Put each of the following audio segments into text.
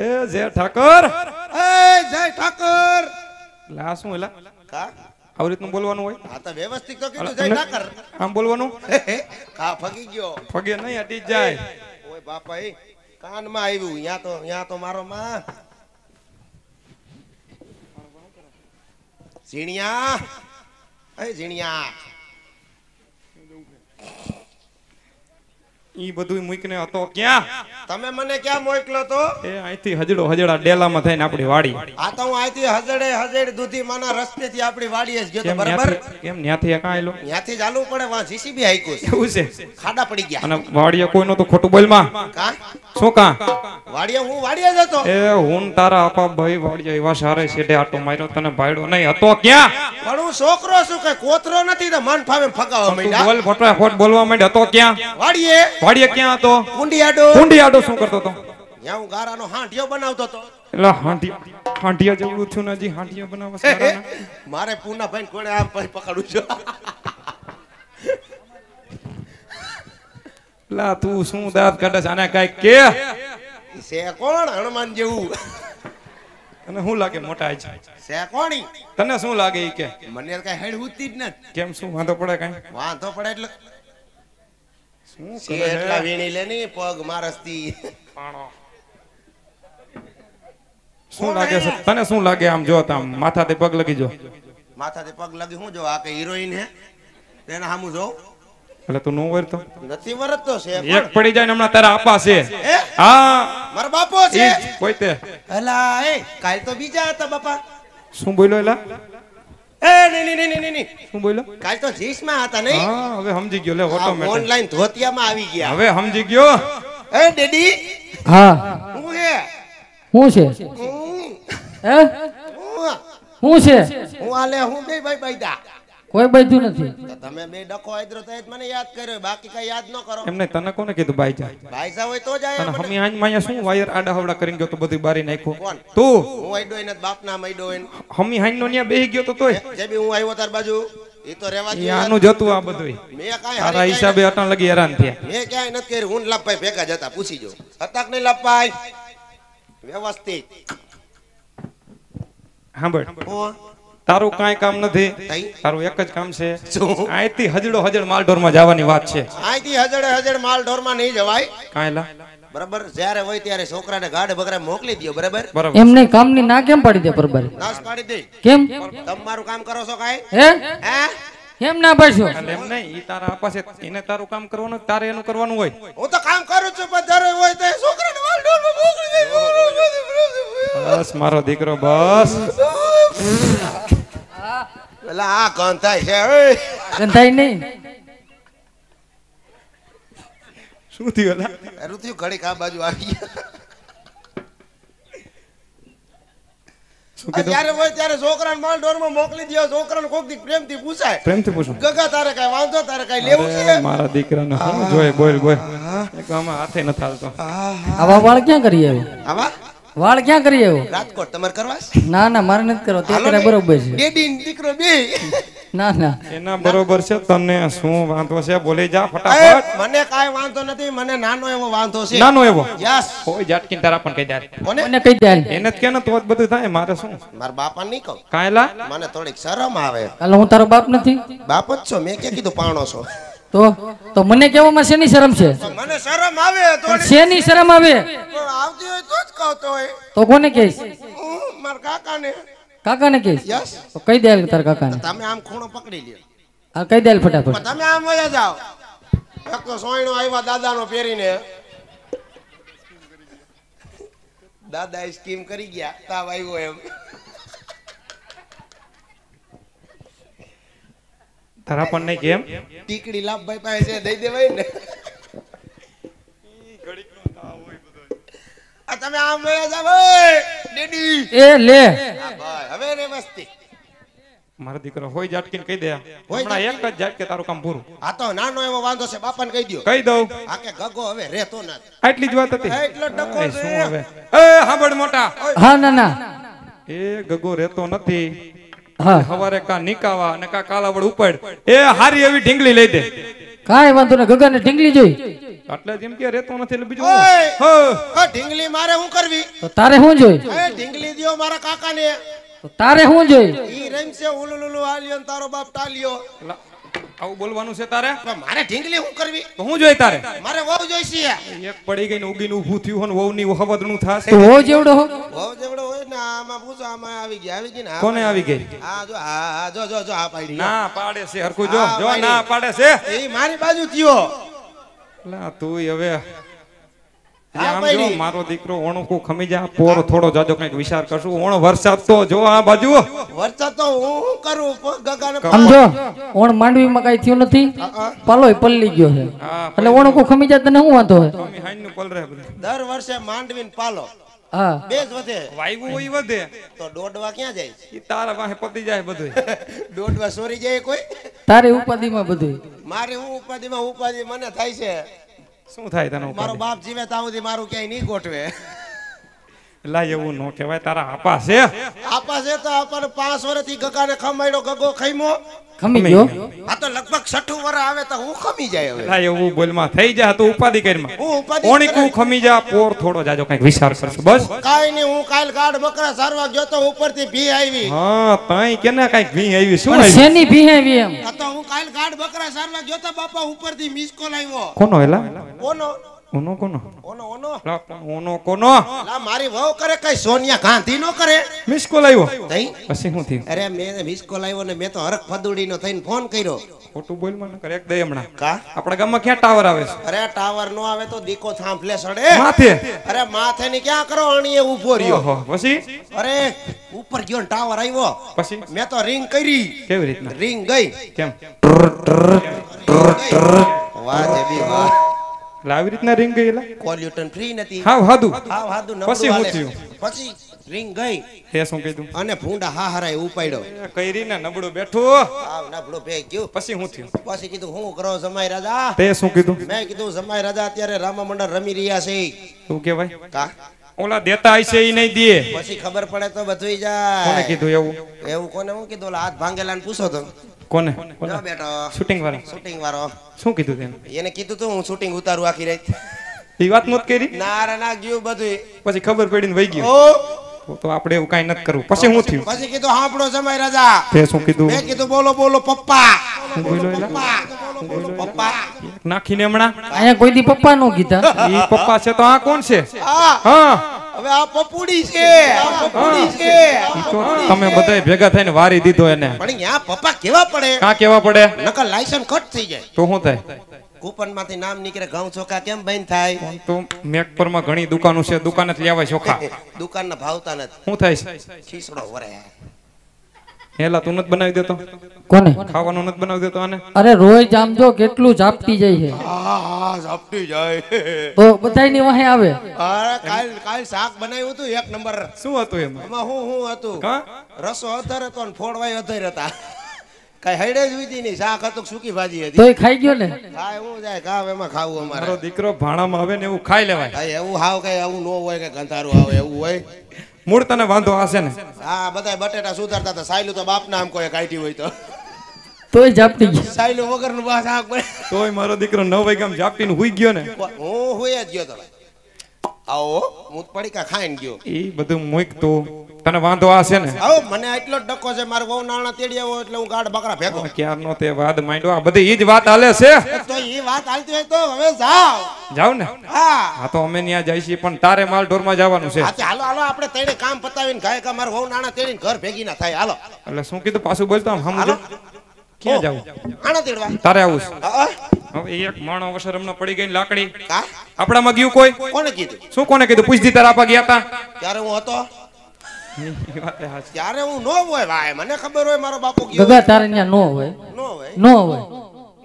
એ જય ઠાકર એ જય ઠાકર એટલે આ શું એલા આવી રીતનું બોલવાનું હોય હા તો વ્યવસ્થિત તો કીધું જય ઠાકર આમ બોલવાનું હા ફગી ગયો ફગે નહીં અટી જાય ઓય બાપા એ કાનમાં આવ્યું ત્યાં તો ત્યાં તો મારો માં ઝીણિયા એ ઝીણિયા ઈ બધું મૂકને હતો ક્યાં તમે મને ક્યાં મોકલો તો એ અહીંથી હજડો હજડા ડેલામાં થઈને આપણી વાડી આ તો હું અહીંથી હજડે હજડ દૂધી માના રસ્તે આપણી વાડીએ જ ગયો તો બરાબર કેમ ન્યાથી કાં આયલો ન્યાથી ચાલવું પડે વા જીસીબી હાઈકો છે એવું છે ખાડા પડી ગયા અને વાડીએ કોઈનો તો ખોટું બોલમાં કાં શું કાં વાડીએ હું વાડીએ જ હતો એ હું તારા આપા ભાઈ વાડીએ એવા સારે છેડે આટો માર્યો તને ભાઈડો નહીં હતો ક્યાં પણ હું છોકરો છું કે કોતરો નથી તો મન ફાવે ફગાવા માંડ્યા બોલ ફટાફટ બોલવા માંડ્યા તો ક્યાં વાડીએ વાડીએ ક્યાં હતો કુંડિયાડો કુંડિયાડો શું કરતો હતો ત્યાં હું ગારાનો હાંઠિયો બનાવતો હતો એટલે હાંઠિયો હાંઠિયા જેવું છું ને હજી હાંઠિયો બનાવવા મારે પૂનાભાઈ કોણે આમ પછી પકડું છું લા તું શું દાંત કાઢે છે આને કઈ કે છે કોણ હનુમાન જેવું તને શું લાગે મોટા આજ શેકોણી તને શું લાગે કે મને કઈ હેડ હુતી જ ન કેમ શું વાંધો પડે કઈ વાંધો પડે એટલે શું કરે એટલા વીણી લે ની પગ મારસતી પાણો શું લાગે છે તને શું લાગે આમ જો તામ માથા તે પગ લગી જો માથા તે પગ લગી હું જો આ કે હિરોઈન હે તેના સામું જોઉં એટલે તું નું વરતો નથી વરતો છે એક પડી જાય ને હમણાં તારા આપા છે હા મારા બાપો છે કોઈ તે અલા એ કાલ તો બીજા હતા બાપા શું બોલ્યો એલા એ ની ની ની ની ની શું બોલ્યો કાલ તો જીસ માં હતા નહીં હા હવે સમજી ગયો લે ઓટોમેટિક ઓનલાઈન ધોતિયા માં આવી ગયા હવે સમજી ગયો એ ડેડી હા હું હે હું છે હે હું છે હું આલે હું બે ભાઈ ભાઈ કોઈ બાજુ નથી તમે બે ડકો આદરો તો મને યાદ કર્યો બાકી કઈ યાદ ન કરો એમને તને કોને કીધું ભાઈ જા ભાઈ જા હોય તો જાય અને હમી આંજ માયા શું વાયર આડા હવડા કરીને ગયો તો બધું બારી નાખ્યો તું હું આઈડો એને બાપ ના આઈડો એને હમી હાઈન નો ન્યા બેહી ગયો તો તોય જે બી હું આવ્યો તાર બાજુ એ તો રેવા જોઈએ આનું જતું આ બધું મે કાઈ તારા હિસાબે અટણ લગી હેરાન થયા મે ક્યાંય નથી કર્યું હું લપાઈ ભેગા જતા પૂછી જો હતાક નહીં લાપભાઈ વ્યવસ્થિત સાંભળ તારું કઈ કામ નથી તારું એક જ કામ છે અહીંથી હજડો હજડ માલઢોર માં જવાની વાત છે અહીંથી હજડે હજડ માલઢોર માં નહીં જવાય કાંઈલા બરાબર જ્યારે હોય ત્યારે છોકરાને ગાઢ બગડા મોકલી દયો બરાબર એમને કામ ની ના કેમ પાડી દે બરાબર નાશ પાડી દે કેમ તમારું કામ કરો છો કાંઈ હે હે કેમ ના પાડશો એમ નહીં ઈ તારા પાસે એને તારું કામ કરવાનું તારે એનું કરવાનું હોય હું તો કામ કરું છું પણ જ્યારે હોય ત્યારે છોકરાને માલઢોર માં મોકલી દે બસ મારો દીકરો બસ પેલા આ કંથાય છે કંથાય નહીં શું થયું પેલા ઋત્યુ ઘડીક આ બાજુ આવી ત્યારે હોય ત્યારે છોકરાને માલ મોકલી દો છોકરાને કોક દી પ્રેમથી પૂછાય પ્રેમથી પૂછો ગગા તારે કઈ વાંધો તારે કઈ લેવું મારા દીકરાને હાથે ન વાળ ક્યાં કરીએ એવું રાજકોટ તમારે કરવા ના ના મારે નથી કરવા તે બરોબર છે બેબી દીકરો બે ના ના એના બરોબર છે તને શું વાંધો છે બોલી જા ફટાફટ મને કાઈ વાંધો નથી મને નાનો એવો વાંધો છે નાનો એવો યસ કોઈ જાટકીન તારા પણ કહી જાય મને કહી જાય એને કે ને તો બધું થાય મારે શું મારા બાપા નહીં કહું કાયલા મને થોડીક શરમ આવે એટલે હું તારો બાપ નથી બાપ જ છો મેં કે કીધું પાણો છો તો તો મને કેવામાં શેની શરમ છે મને શરમ આવે તો શેની શરમ આવે આવતી હોય તો જ કહતો હોય તો કોને કહીશ માર કાકાને કાકાને કહીશ યસ તો કહી દેલ તાર કાકાને તમે આમ ખૂણો પકડી લ્યો આ કહી દેલ ફટાફટ તમે આમ વયા જાઓ એક તો સોયણો આવ્યા દાદાનો પહેરીને દાદા સ્કીમ કરી ગયા તાવ આવ્યો એમ તારા પણ નહીં કેમ ટીકડી લાભભાઈ પાસે છે દઈ દેવાય ને તમે આમ મેળે જાવ ડેડી એ લે હવે રે મસ્તી મારો દીકરો હોય જાટકીને કહી દે હમણાં એક જ જાટ તારું કામ પૂરું આ તો નાનો એવો વાંધો છે બાપાને કહી દયો કહી દઉં આ કે ગગો હવે રહેતો ના આટલી જ વાત હતી એટલો ડકો શું હવે એ હાંભળ મોટા હા ના એ ગગો રહેતો નથી હવારે કા નિકાવા અને કા કાલાવડ ઉપાડ એ હારી એવી ઢીંગલી લઈ દે કાઈ વાંધો ને ગગન ને ઢીંગલી જોઈ એટલે જેમ કે રહેતો નથી એટલે બીજું ઓય ઢીંગલી મારે હું કરવી તો તારે શું જોઈ એ ઢીંગલી દિયો મારા કાકા ને તારે હું જોઈ ઈ રેમ છે ઉલુલુલુ આલ્યો તારો બાપ ટાલ્યો આવું બોલવાનું છે તારે મારે ઢીંગલી હું કરવી હું જોઈ તારે મારે વહુ જોઈશી એક પડી ગઈ ને ઉગીને ઉભું થયું હોય વહુ ની હવદનું થશે વહુ જેવડો વહુ જેવડો હોય ને આમાં પૂછો આમાં આવી ગઈ આવી ગઈ ને કોને આવી ગઈ આ જો આ જો જો જો આ પાડી ના પાડે છે હરખું જો જો ના પાડે છે એ મારી બાજુ થયો લા તું હવે મારો દીકરો ઓણકું ખમીજા પોર થોડો જાજો કઈક વિચાર કરશું ઓણ વરસાદ તો જો આ બાજુ વરસાદ તો હું કરું ગગાને સમજો ઓણ માંડવીમાં કઈ થયું નથી પલોય પલ્લી ગયો છે એટલે ઓણકું ખમીજા તને શું વાંધો છે દર વર્ષે માંડવી ને પાલો હા બેજ વધે વાયુ હોય ક્યાં જાય ઈ તારા પતી જાય બધું ડોડવા સોરી જાય કોઈ તારી ઉપાધિમાં મારી હું ઉપાધિમાં ઉપાધિ મને થાય છે શું થાય તને મારો બાપ જીવે ત્યાં સુધી મારું ક્યાંય નહીં ગોઠવે એટલે એવું નો કહેવાય તારા આપા છે આપા છે તો આપણને પાંચ વર્ષથી ગગાને ખમાડ્યો ગગો ખઈમો ખમી ગયો આ તો લગભગ છઠ્ઠું વર આવે તો હું ખમી જાય હવે એટલે એવું બોલમાં થઈ જા તો ઉપાધિ કરીમાં હું ઉપાધિ ઓણી કુ ખમી જા પોર થોડો જાજો કઈક વિચાર કરશું બસ કાઈ નહીં હું કાલ ગાડ બકરા સારવા ગયો તો ઉપરથી ભી આવી હા તઈ કેના કઈક ભી આવી શું આવી શેની ભી આવી એમ તો હું કાલ ગાડ બકરા સારવા ગયો તો બાપા ઉપરથી મિસ કોલ આવ્યો કોનો એલા કોનો ઓનો મારી વહુ કરે કઈ સોનિયા ગાંધી નો કરે મિસ આવ્યો અરે મે મિસ આવ્યો ને તો હરખ ફદુડી નો થઈને ફોન કર્યો ખોટું ટાવર આવે અરે ટાવર નો આવે તો દીકો થાંભલે સડે માથે અરે માથે ક્યાં કરો અણીએ ઊભો રહ્યો પછી અરે ઉપર ગયો ટાવર આવ્યો પછી મે તો રિંગ કરી કેવી રિંગ ગઈ કેમ વાહ એટલે આવી રીતના રિંગ ગઈ એટલે કોલ્યુટન ફ્રી નથી હાવ હાદુ હાવ હાદુ પછી હું થયું પછી રિંગ ગઈ હે શું કીધું અને ભૂંડા હા હરાય ઉપાડ્યો કઈરી ને નબળો બેઠો હાવ નબળો બે ગયો પછી હું થયું પછી કીધું હું કરો જમાઈ રાજા તે શું કીધું મેં કીધું જમાઈ રાજા અત્યારે રામા મંડળ રમી રહ્યા છે શું કહેવાય કા ઓલા દેતા હશે એ નહીં દે પછી ખબર પડે તો બધું જાય કોને કીધું એવું એવું કોને હું કીધું હાથ ભાંગેલા ને પૂછો તો કોને જો બેટો શૂટિંગ વાળો શૂટિંગ વાળો શું કીધું તેમ એને કીધું તો હું શૂટિંગ ઉતારું આખી રાત એ વાત નહોત કરી ના ના ગયું બધું પછી ખબર પડીને વહી ગયું તો આપણે એવું કઈ નથી કરવું પછી હું થયું પછી કીધું હા હાંપડો સમય રાજા તે શું કીધું મેં કીધું બોલો બોલો પપ્પા બોલો પપ્પા નાખીને હમણાં અહીંયા કોઈ દી પપ્પા નો કીધા એ પપ્પા છે તો આ કોણ છે હા હવે આ પપુડી છે તમે બધાય ભેગા થઈને વારી દીધો એને પણ અહીંયા પપ્પા કેવા પડે કા કેવા પડે નકર લાયસન્સ કટ થઈ જાય તો શું થાય કૂપન માંથી નામ નીકળે ઘઉં ચોખા કેમ બંધ થાય તો મેકપર માં ઘણી દુકાનો છે દુકાને જ લેવાય ચોખા દુકાન ના ભાવતા નથી શું થાય ખીસડો વરે હેલા તું નથી બનાવી દેતો કોને ખાવાનું નથી બનાવી દેતો આને અરે રોજ આમ કેટલું ઝાપટી જાય છે હા હા ઝાપટી જાય તો બધાયની વાહે આવે અરે કાલ કાલ શાક બનાવ્યું હતું એક નંબર શું હતું એમાં એમાં હું હું હતું રસો અધર હતો ને ફોડવાય અધર હતા કઈ હૈડે જ ઉતી નહીં શાક હતું સૂકી ભાજી હતી તોય ખાઈ ગયો ને ખાય હું જાય ખાવ એમાં ખાવું અમારે દીકરો ભાણામાં આવે ને એવું ખાઈ લેવાય એવું હાવ કઈ આવું ન હોય કે ગંધારું આવે એવું હોય મૂળ તને વાંધો હશે ને હા બધાય બટેટા સુધારતા હતા સાયલું તો બાપના આમ કોઈ કાઢી હોય તો તોય જાપટી સાયલું વગર વગરનું બસ આ તોય મારો દીકરો નવ વાગ્યામાં જાપટીને હુઈ ગયો ને ઓ હુઈ જ ગયો તો ભાઈ આવો હું પડીકા ખાઈને ગયો ઈ બધું મૂકતો તને વાંધો આ ને આવો મને એટલો ડકો છે મારું વહુ નાણા તેડી આવો એટલે હું ગાડ બકરા ભેગો ક્યારનો તે વાદ માંડ્યો આ બધી ઈ વાત હાલે છે તો ઈ વાત હાલતી હોય તો હવે જાવ જાવ ને હા હા તો અમે ત્યાં જઈ છીએ પણ તારે માલ ઢોરમાં જવાનું છે હાલો હાલો આપણે તેડે કામ પતાવીને ગાય કા મારો વહુ નાણા તેડી ને ઘર ભેગી ના થાય હાલો એટલે શું કીધું પાછું બોલતો આમ સમજો ક્યાં જાવ નાણા તેડવા તારે આવું છે હવે એક માણો વશરમનો પડી ગઈ લાકડી કા આપણામાં ગયું કોઈ કોને કીધું શું કોને કીધું પૂછતી તારા આપા ગયા હતા ત્યારે હું હતો ત્યારે હું નો હોય ભાઈ મને ખબર હોય મારો બાપુ ગયો દાદા તારે ત્યાં નો હોય નો હોય નો હોય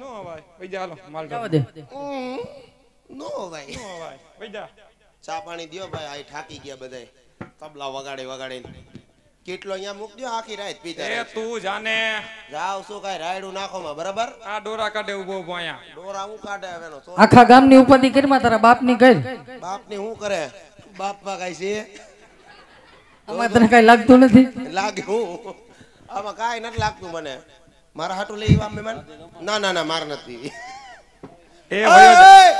નો હોય બીજા હાલો માલ જવા દે નો હોય નો હોય બીજા ચા પાણી દિયો ભાઈ આ ઠાકી ગયા બધાય તબલા વગાડે વગાડે કેટલો અહીંયા મૂક દો આખી રાત પીતા એ તું જાને જાવ શું કાઈ રાયડું નાખો માં બરાબર આ ડોરા કાઢે ઉભો ઉભો અહીંયા ડોરા હું કાઢે હવેનો આખા ગામની ઉપાધી કરી માં તારા બાપની ગઈ બાપની હું કરે બાપમાં કાઈ છે અમાર તને કઈ લાગતું નથી લાગે હું આમાં કાઈ નથી લાગતું મને મારા હાટુ લઈ આવા મહેમાન ના ના ના માર નથી એ ભાઈ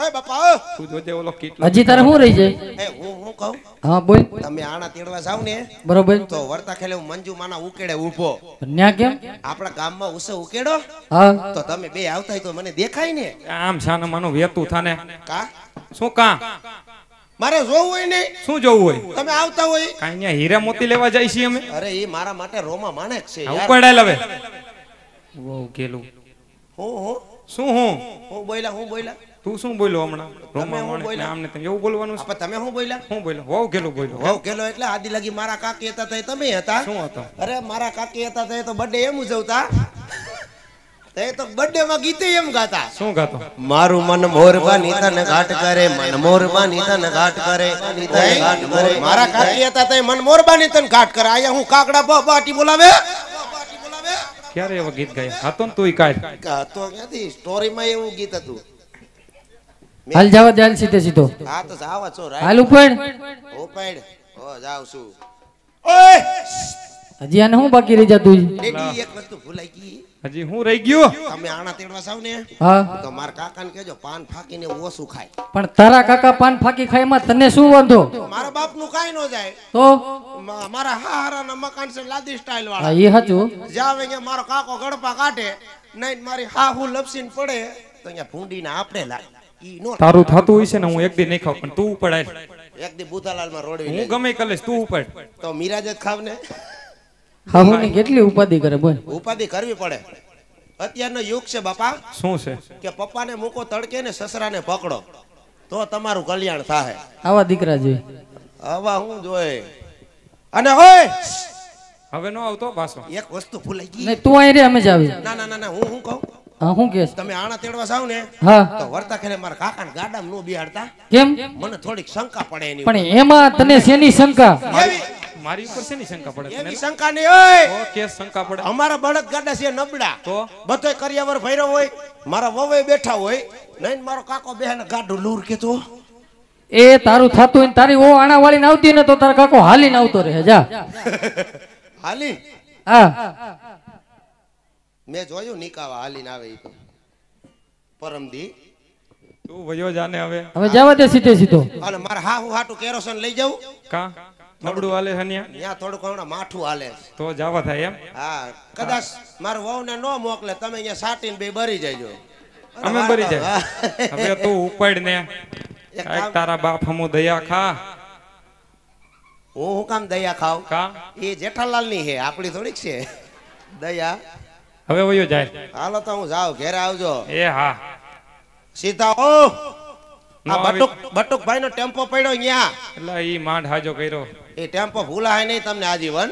ઓય બાપા તું જોજે ઓલો કેટલો હજી તારે શું રહી જાય એ હું હું કહું હા બોલ તમે આણા તેડવા જાવ ને બરોબર તો વર્તા ખેલે હું મંજુ માના ઉકેડે ઉભો ન્યા કેમ આપણા ગામમાં ઉસે ઉકેડો હા તો તમે બે આવતા તો મને દેખાય ને આમ છાને માનું વેતું થાને કા શું કા મારે જોવું હોય ને શું જોવું હોય તમે આવતા હોય કાઈ ન્યા હીરા મોતી લેવા જાય છે અમે અરે એ મારા માટે રોમા માણેક છે ઉકેડાય લવે વો ગેલું હું હું શું હું હું બોયલા હું બોયલા તું શું બોલ્યો હમણાં રોમા એવું બોલવાનું છે તમે શું બોલ્યા શું બોલ્યો હોવ કેલો બોલ્યો હોવ કેલો એટલે આદિ લાગી મારા કાકી હતા તે તમે હતા શું હતો અરે મારા કાકી હતા તે તો બર્થડે એમ ઉજવતા તો બર્થડે માં ગીતે એમ ગાતા શું ગાતો મારું મન મોરબા તન ઘાટ કરે મન મોરબાની તન ઘાટ કરે મારા કાકી હતા તે મન મોરબાની તન ઘાટ કરે આયા હું કાકડા બાટી બોલાવે ક્યારે એવા ગીત ગાય હતો ને તું કાય ગાતો ક્યાંથી સ્ટોરીમાં એવું ગીત હતું હાલ જવા દે સીધે સીધો હા તો જાવા છો રાઈટ હાલ ઉપડ ઉપડ ઓ જાવ છું ઓય હજી આને હું બાકી રહી જતું ડેડી એક વસ્તુ ભૂલાઈ ગઈ હજી હું રહી ગયો તમે આણા તેડવા સાવ ને હા તો મારા કાકા ને કેજો પાન ફાકીને ઓછું ખાય પણ તારા કાકા પાન ફાકી ખાય માં તને શું વાંધો મારા બાપ નું કાઈ નો જાય તો મારા હારા ના મકાન છે લાદી સ્ટાઈલ વાળા એ હતું જાવે કે મારો કાકો ગડપા કાઢે નહીં મારી હા હાહુ લપસીન પડે તો અહીંયા ભૂંડીને આપણે લાગે તારું થતું હોય છે ને હું એક દી નહીં ખાવ પણ તું ઉપડાય એક દી બુતાલાલ માં રોડવી હું ગમે કલેશ તું ઉપડ તો મીરાજ જ ખાવ ને હાહુની કેટલી ઉપાધિ કરે બોલ ઉપાધિ કરવી પડે અત્યારનો યુગ છે બાપા શું છે કે પપ્પાને મૂકો તડકે ને સસરાને પકડો તો તમારું કલ્યાણ થાય આવા દીકરા જોઈએ આવા હું જોય અને ઓય હવે નો આવતો પાછો એક વસ્તુ ભૂલાઈ ગઈ તું અહીં રે અમે જ આવી ના ના ના હું હું કહું હા કે તમે આણા તેડવા જાવ ને હા તો વર્તા ખેલે મારા કાકા ને ગાડા નો બિહાડતા કેમ મને થોડીક શંકા પડે એની પણ એમાં તને શેની શંકા મારી ઉપર શેની શંકા પડે એની શંકા નહીં ઓય કે શંકા પડે અમારા બળદ ગાડા છે નબળા તો બધોય કરિયાવર ફેરો હોય મારા વવે બેઠા હોય નહીં મારો કાકો બેહને ગાડું લૂર કેતો એ તારું થતું ને તારી ઓ આણા ને આવતી ને તો તારો કાકો હાલી ને આવતો રહે જા હાલી હા મેં જોયું નિકાવા હાલીને આવે તો પરમદી તું વયો જાને હવે હવે જવા દે સીધે સીધો અને મારા હા હું હાટું કેરોસન લઈ જાઉં કા નબડું હાલે છે ન્યા થોડું ઘણું માઠું હાલે તો જાવા થાય એમ હા કદાચ મારું વહુને ન મોકલે તમે અહીંયા સાટીને બે બરી જાયજો અમે બરી જાય હવે તું ઉપાડ ને તારા બાપ હમુ દયા ખા હું હું કામ દયા ખાવ કા એ જેઠાલાલ ની હે આપણી થોડીક છે દયા હવે વયો જાય હાલો તો હું જાઉં ઘેર આવજો એ હા સીધા ઓ આ બટુક બટુક ભાઈ નો ટેમ્પો પડ્યો અહીંયા એટલે ઈ માંડ હાજો કર્યો એ ટેમ્પો ભૂલા હે નહીં તમને આજીવન